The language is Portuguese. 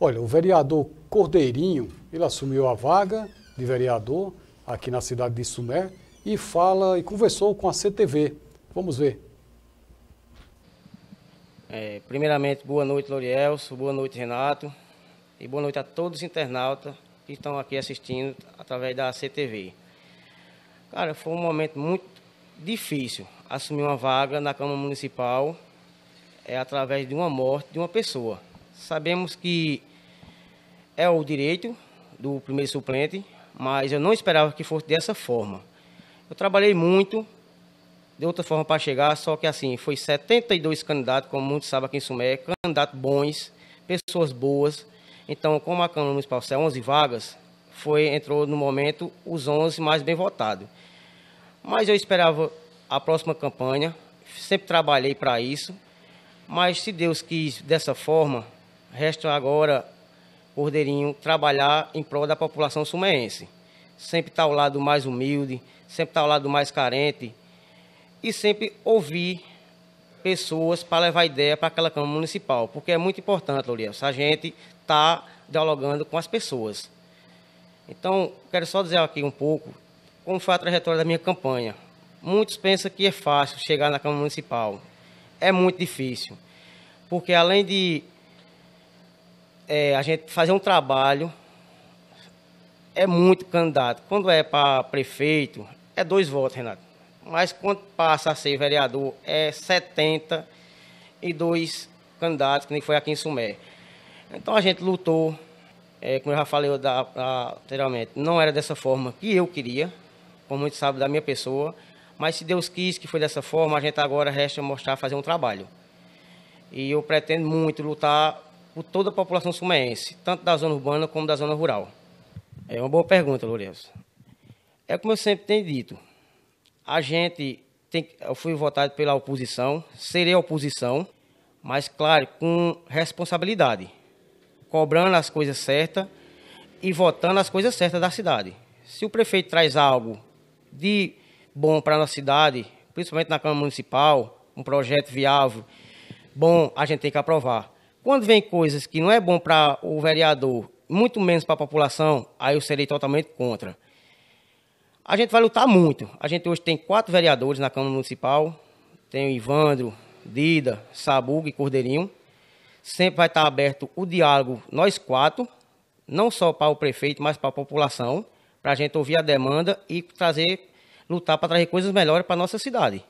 Olha, o vereador Cordeirinho, ele assumiu a vaga de vereador aqui na cidade de Sumé e fala e conversou com a CTV. Vamos ver. É, primeiramente, boa noite, Lorielso, boa noite, Renato, e boa noite a todos os internautas que estão aqui assistindo através da CTV. Cara, foi um momento muito difícil assumir uma vaga na Câmara Municipal é através de uma morte de uma pessoa. Sabemos que é o direito do primeiro suplente, mas eu não esperava que fosse dessa forma. Eu trabalhei muito, de outra forma para chegar, só que assim, foi 72 candidatos, como muitos sabem aqui em Sumé, candidatos bons, pessoas boas. Então, como a Câmara Municipal é 11 vagas, foi, entrou no momento os 11 mais bem votados. Mas eu esperava a próxima campanha, sempre trabalhei para isso, mas se Deus quis dessa forma, Resta agora Cordeirinho trabalhar em prol da população sumeense. Sempre estar tá ao lado mais humilde, sempre estar tá ao lado mais carente e sempre ouvir pessoas para levar ideia para aquela Câmara Municipal, porque é muito importante, Louriel, a gente tá dialogando com as pessoas. Então, quero só dizer aqui um pouco como foi a trajetória da minha campanha. Muitos pensam que é fácil chegar na Câmara Municipal. É muito difícil, porque além de é, a gente fazer um trabalho é muito candidato. Quando é para prefeito, é dois votos, Renato. Mas quando passa a ser vereador, é 72 candidatos, que nem foi aqui em Sumé. Então a gente lutou, é, como eu já falei da, anteriormente, não era dessa forma que eu queria, como muito sabe da minha pessoa, mas se Deus quis que foi dessa forma, a gente agora resta mostrar fazer um trabalho. E eu pretendo muito lutar por toda a população sumaense, tanto da zona urbana como da zona rural? É uma boa pergunta, Lourenço. É como eu sempre tenho dito, a gente tem, eu fui votado pela oposição, serei oposição, mas claro, com responsabilidade, cobrando as coisas certas e votando as coisas certas da cidade. Se o prefeito traz algo de bom para a nossa cidade, principalmente na Câmara Municipal, um projeto viável, bom, a gente tem que aprovar. Quando vem coisas que não é bom para o vereador, muito menos para a população, aí eu serei totalmente contra. A gente vai lutar muito. A gente hoje tem quatro vereadores na Câmara Municipal. Tem o Ivandro, Dida, Sabugo e Cordeirinho. Sempre vai estar aberto o diálogo, nós quatro, não só para o prefeito, mas para a população, para a gente ouvir a demanda e trazer, lutar para trazer coisas melhores para a nossa cidade.